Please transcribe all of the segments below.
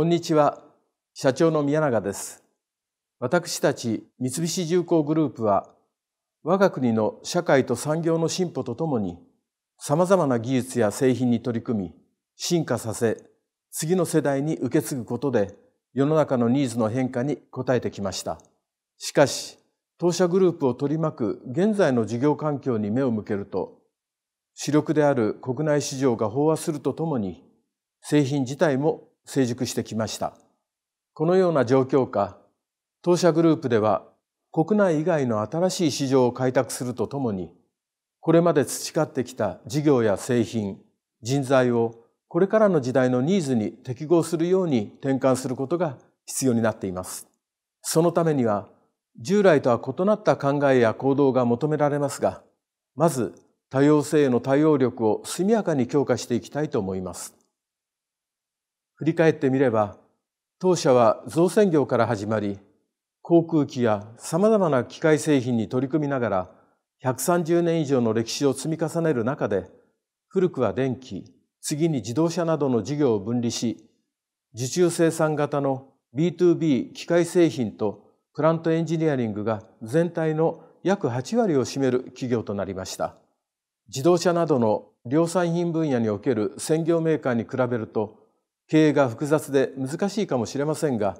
こんにちは。社長の宮永です。私たち三菱重工グループは、我が国の社会と産業の進歩とともに、様々な技術や製品に取り組み、進化させ、次の世代に受け継ぐことで、世の中のニーズの変化に応えてきました。しかし、当社グループを取り巻く現在の事業環境に目を向けると、主力である国内市場が飽和するとともに、製品自体も成熟してきました。このような状況下、当社グループでは国内以外の新しい市場を開拓するとともに、これまで培ってきた事業や製品、人材をこれからの時代のニーズに適合するように転換することが必要になっています。そのためには、従来とは異なった考えや行動が求められますが、まず多様性への対応力を速やかに強化していきたいと思います。振り返ってみれば、当社は造船業から始まり、航空機や様々な機械製品に取り組みながら、130年以上の歴史を積み重ねる中で、古くは電気、次に自動車などの事業を分離し、受注生産型の B2B 機械製品とプラントエンジニアリングが全体の約8割を占める企業となりました。自動車などの量産品分野における専業メーカーに比べると経営が複雑で難しいかもしれませんが、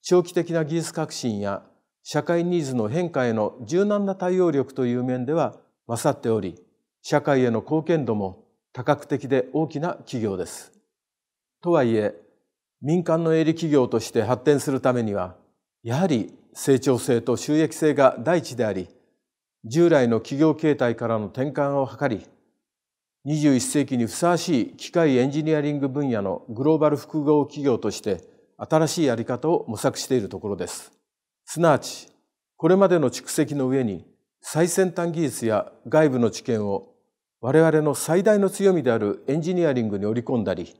長期的な技術革新や社会ニーズの変化への柔軟な対応力という面では勝っており、社会への貢献度も多角的で大きな企業です。とはいえ、民間の営利企業として発展するためには、やはり成長性と収益性が第一であり、従来の企業形態からの転換を図り、21世紀にふさわしい機械エンジニアリング分野のグローバル複合企業として新しいやり方を模索しているところです。すなわち、これまでの蓄積の上に最先端技術や外部の知見を我々の最大の強みであるエンジニアリングに織り込んだり、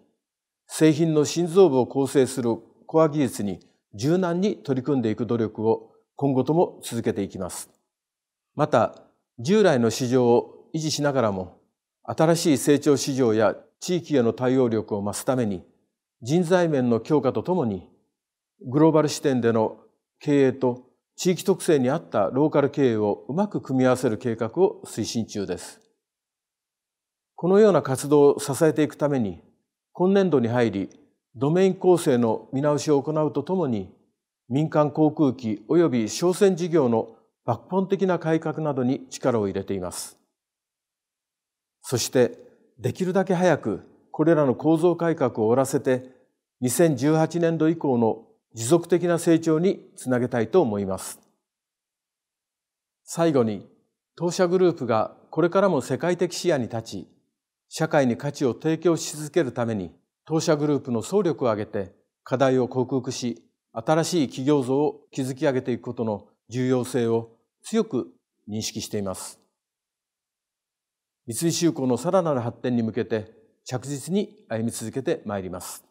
製品の心臓部を構成するコア技術に柔軟に取り組んでいく努力を今後とも続けていきます。また、従来の市場を維持しながらも新しい成長市場や地域への対応力を増すために人材面の強化とともにグローバル視点での経営と地域特性に合ったローカル経営をうまく組み合わせる計画を推進中です。このような活動を支えていくために今年度に入りドメイン構成の見直しを行うとともに民間航空機及び商船事業の抜本的な改革などに力を入れています。そしてできるだけ早くこれらの構造改革を終わらせて2018年度以降の持続的な成長につなげたいと思います。最後に当社グループがこれからも世界的視野に立ち社会に価値を提供し続けるために当社グループの総力を挙げて課題を克服し新しい企業像を築き上げていくことの重要性を強く認識しています。三井重工のさらなる発展に向けて着実に歩み続けてまいります。